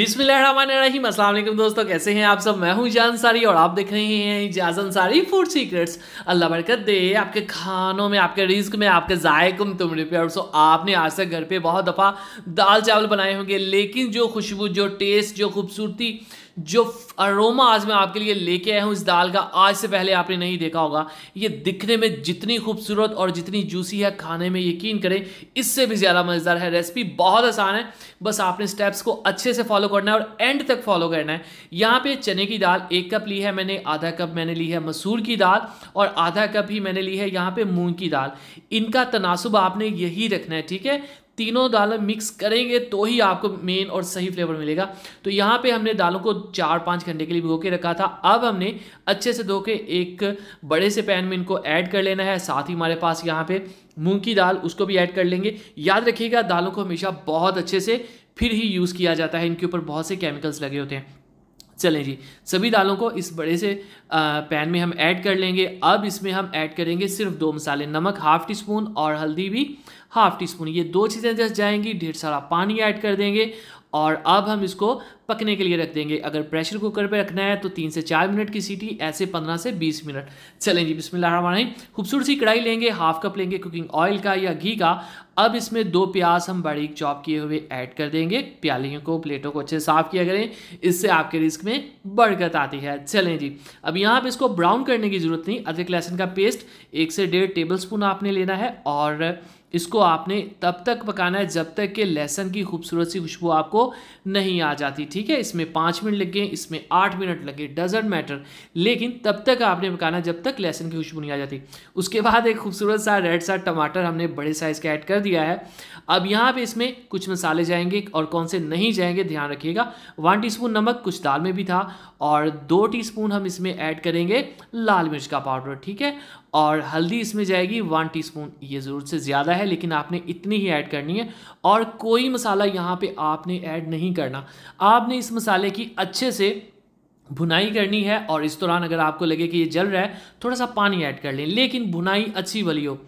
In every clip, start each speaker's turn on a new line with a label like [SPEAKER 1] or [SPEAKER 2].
[SPEAKER 1] बिस्मिल्लाहिर्रहमानिर्रहीम अस्सलाम वालेकुम दोस्तों कैसे हैं आप सब मैं हूं जान सारी और आप देख रहे हैं इजाज अंसारी फूड सीक्रेट्स अल्लाह बरकत दे आपके खानों में आपके रिस्क में आपके जायकों में तुम रिपेयर सो आपने आज तक घर पे बहुत दफ़ा दाल चावल बनाए होंगे लेकिन जो खुशबू जो टेस्ट जो खूबसूरती जो अरोमा आज मैं आपके लिए लेके आया हूँ इस दाल का आज से पहले आपने नहीं देखा होगा ये दिखने में जितनी खूबसूरत और जितनी जूसी है खाने में यकीन करें इससे भी ज़्यादा मज़ेदार है रेसिपी बहुत आसान है बस आपने स्टेप्स को अच्छे से फॉलो करना है और एंड तक फॉलो करना है यहाँ पर चने की दाल एक कप ली है मैंने आधा कप मैंने ली है मसूर की दाल और आधा कप ही मैंने ली है यहाँ पर मूँग की दाल इनका तनासुब आपने यही रखना है ठीक है तीनों दाल मिक्स करेंगे तो ही आपको मेन और सही फ्लेवर मिलेगा तो यहाँ पे हमने दालों को चार पाँच घंटे के लिए भिगो के रखा था अब हमने अच्छे से धो के एक बड़े से पैन में इनको ऐड कर लेना है साथ ही हमारे पास यहाँ पे मूंग की दाल उसको भी ऐड कर लेंगे याद रखिएगा दालों को हमेशा बहुत अच्छे से फिर ही यूज़ किया जाता है इनके ऊपर बहुत से केमिकल्स लगे होते हैं चलें जी सभी दालों को इस बड़े से पैन में हम ऐड कर लेंगे अब इसमें हम ऐड करेंगे सिर्फ दो मसाले नमक हाफ टी स्पून और हल्दी भी हाफ टी स्पून ये दो चीज़ें जस्ट जाएंगी ढेर सारा पानी ऐड कर देंगे और अब हम इसको पकने के लिए रख देंगे अगर प्रेशर कुकर पे रखना है तो तीन से चार मिनट की सीटी ऐसे पंद्रह से बीस मिनट चलें जी बिस्मिल्लाहमान खूबसूरत सी कढ़ाई लेंगे हाफ कप लेंगे कुकिंग ऑयल का या घी का अब इसमें दो प्याज हम बारीक चॉप किए हुए ऐड कर देंगे प्यालियों को प्लेटों को अच्छे साफ़ किया करें इससे आपके रिस्क में बढ़कत आती है चलें जी अब यहाँ पे इसको ब्राउन करने की ज़रूरत नहीं अदरक लहसुन का पेस्ट एक से डेढ़ टेबल स्पून आपने लेना है और इसको आपने तब तक पकाना है जब तक कि लहसन की खूबसूरत सी खुशबू आपको नहीं आ जाती ठीक है इसमें पाँच मिनट लग गए इसमें आठ मिनट लगे डजेंट मैटर लेकिन तब तक आपने पकाना जब तक लहसन की खुशबू नहीं आ जाती उसके बाद एक खूबसूरत सा रेड सा टमाटर हमने बड़े साइज़ का ऐड कर दिया है अब यहाँ पर इसमें कुछ मसाले जाएंगे और कौन से नहीं जाएंगे ध्यान रखिएगा वन टी नमक कुछ दाल में भी था और दो टीस्पून हम इसमें ऐड करेंगे लाल मिर्च का पाउडर ठीक है और हल्दी इसमें जाएगी वन टीस्पून ये ज़रूरत से ज़्यादा है लेकिन आपने इतनी ही ऐड करनी है और कोई मसाला यहाँ पे आपने ऐड नहीं करना आपने इस मसाले की अच्छे से भुनाई करनी है और इस दौरान अगर आपको लगे कि ये जल रहा है थोड़ा सा पानी ऐड कर लें लेकिन भुनाई अच्छी वाली हो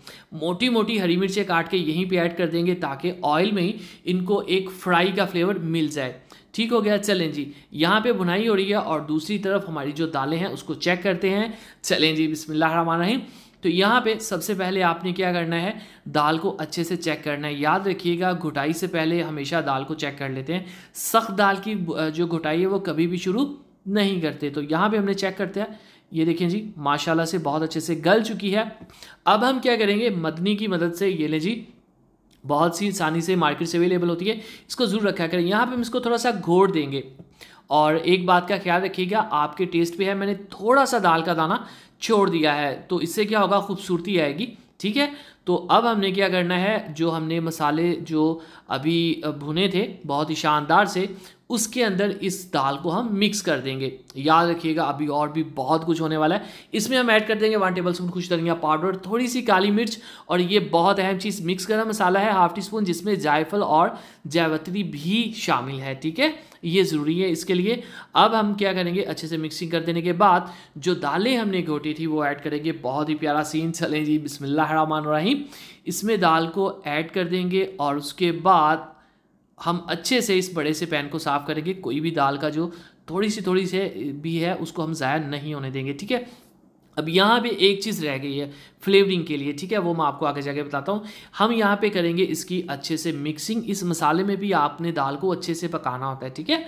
[SPEAKER 1] मोटी मोटी हरी मिर्चें काट के यहीं पे ऐड कर देंगे ताकि ऑयल में ही इनको एक फ्राई का फ्लेवर मिल जाए ठीक हो गया चलें जी यहाँ पे भुनाई हो रही है और दूसरी तरफ हमारी जो दालें हैं उसको चेक करते हैं चलें जी रहीम तो यहाँ पे सबसे पहले आपने क्या करना है दाल को अच्छे से चेक करना है याद रखिएगा घुटाई से पहले हमेशा दाल को चेक कर लेते हैं सख्त दाल की जो घुटाई है वो कभी भी शुरू नहीं करते तो यहाँ पे हमने चेक करते हैं ये देखें जी माशाल्लाह से बहुत अच्छे से गल चुकी है अब हम क्या करेंगे मदनी की मदद से ये लें जी बहुत सी आसानी से मार्केट से अवेलेबल होती है इसको ज़रूर रखा करें यहाँ पर हम इसको थोड़ा सा घोड़ देंगे और एक बात का ख्याल रखिएगा आपके टेस्ट पर है मैंने थोड़ा सा दाल का दाना छोड़ दिया है तो इससे क्या होगा खूबसूरती आएगी ठीक है तो अब हमने क्या करना है जो हमने मसाले जो अभी भुने थे बहुत ही शानदार से उसके अंदर इस दाल को हम मिक्स कर देंगे याद रखिएगा अभी और भी बहुत कुछ होने वाला है इसमें हम ऐड कर देंगे वन टेबल स्पून खुश धनिया पाउडर थोड़ी सी काली मिर्च और ये बहुत अहम चीज़ मिक्स गर्म मसाला है हाफ टी स्पून जिसमें जायफल और जैवत्री भी शामिल है ठीक है ये ज़रूरी है इसके लिए अब हम क्या करेंगे अच्छे से मिक्सिंग कर देने के बाद जो दालें हमने घोटी थी वो ऐड करेंगे बहुत ही प्यारा सीन चलें जी बिसमिल्लाम रही इसमें दाल को ऐड कर देंगे और उसके बाद हम अच्छे से इस बड़े से पैन को साफ़ करेंगे कोई भी दाल का जो थोड़ी सी थोड़ी से भी है उसको हम ज़ाया नहीं होने देंगे ठीक है अब यहाँ भी एक चीज़ रह गई है फ्लेवरिंग के लिए ठीक है वो मैं आपको आगे जाके बताता हूँ हम यहाँ पे करेंगे इसकी अच्छे से मिक्सिंग इस मसाले में भी आपने दाल को अच्छे से पकाना होता है ठीक है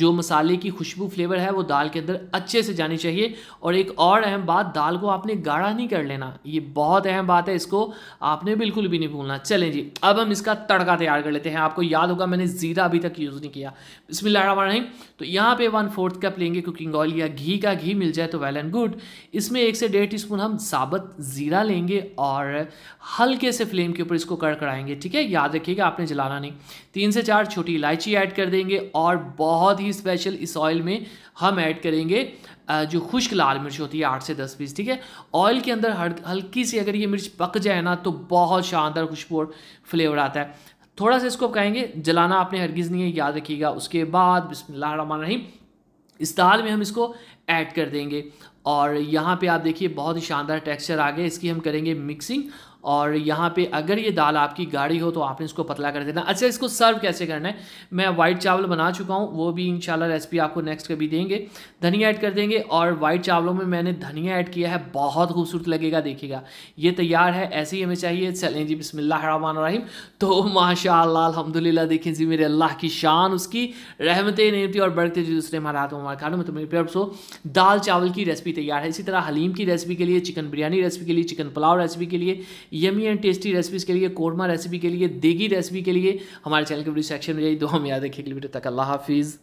[SPEAKER 1] जो मसाले की खुशबू फ्लेवर है वो दाल के अंदर अच्छे से जानी चाहिए और एक और अहम बात दाल को आपने गाढ़ा नहीं कर लेना ये बहुत अहम बात है इसको आपने बिल्कुल भी नहीं भूलना चलें जी अब हम इसका तड़का तैयार कर लेते हैं आपको याद होगा मैंने ज़ीरा अभी तक यूज़ नहीं किया इसमें नहीं तो यहाँ पर वन फोर्थ कप लेंगे कुकिंग ऑयल या घी का घी मिल जाए तो वेल एंड गुड इसमें एक से डेढ़ टी हम साबत ज़ीरा जीरा लेंगे और हल्के से फ्लेम के ऊपर इसको कड़कड़ाएंगे ठीक है याद रखिएगा आपने जलाना नहीं तीन से चार छोटी इलायची ऐड कर देंगे और बहुत ही स्पेशल इस ऑयल में हम ऐड करेंगे जो खुश्क लाल मिर्च होती है आठ से दस पीस ठीक है ऑयल के अंदर हल्की सी अगर ये मिर्च पक जाए ना तो बहुत शानदार खुशबू और फ्लेवर आता है थोड़ा सा इसको पकाएंगे जलाना आपने हरगिज़ नहीं है याद रखिएगा उसके बाद बिस्मिल्लाह रहीम इस दाल में हम इसको ऐड कर देंगे और यहाँ पे आप देखिए बहुत ही शानदार टेक्सचर आ गया इसकी हम करेंगे मिक्सिंग और यहाँ पे अगर ये दाल आपकी गाढ़ी हो तो आपने इसको पतला कर देना अच्छा इसको सर्व कैसे करना है मैं वाइट चावल बना चुका हूँ वो भी इंशाल्लाह रेसिपी आपको नेक्स्ट कभी देंगे धनिया ऐड कर देंगे और वाइट चावलों में मैंने धनिया ऐड किया है बहुत खूबसूरत लगेगा देखिएगा ये तैयार है ऐसे ही हमें चाहिए चलें जी बिसमीम तो माशा अलहमदिल्ला देखें जी मेरे अल्लाह की शान उसकी रहमतें होती और बढ़ते जी दूसरे हमारे हाथों हमारे खानों में तो मेरे तरफ सो दाल चावल की रेसिपी तैयार है इसी तरह हलीम की रेसिपी के लिए चिकन बिरयानी रेसिपी के लिए चिकन पुलाव रेसिपी के लिए यमी एंड टेस्टी रेसिपीज़ के लिए कोरमा रेसिपी के लिए देगी रेसिपी के लिए हमारे चैनल के वीडियो सेक्शन में जाइए दो हम याद रखिए वीडियो तक अल्लाह हाफिज़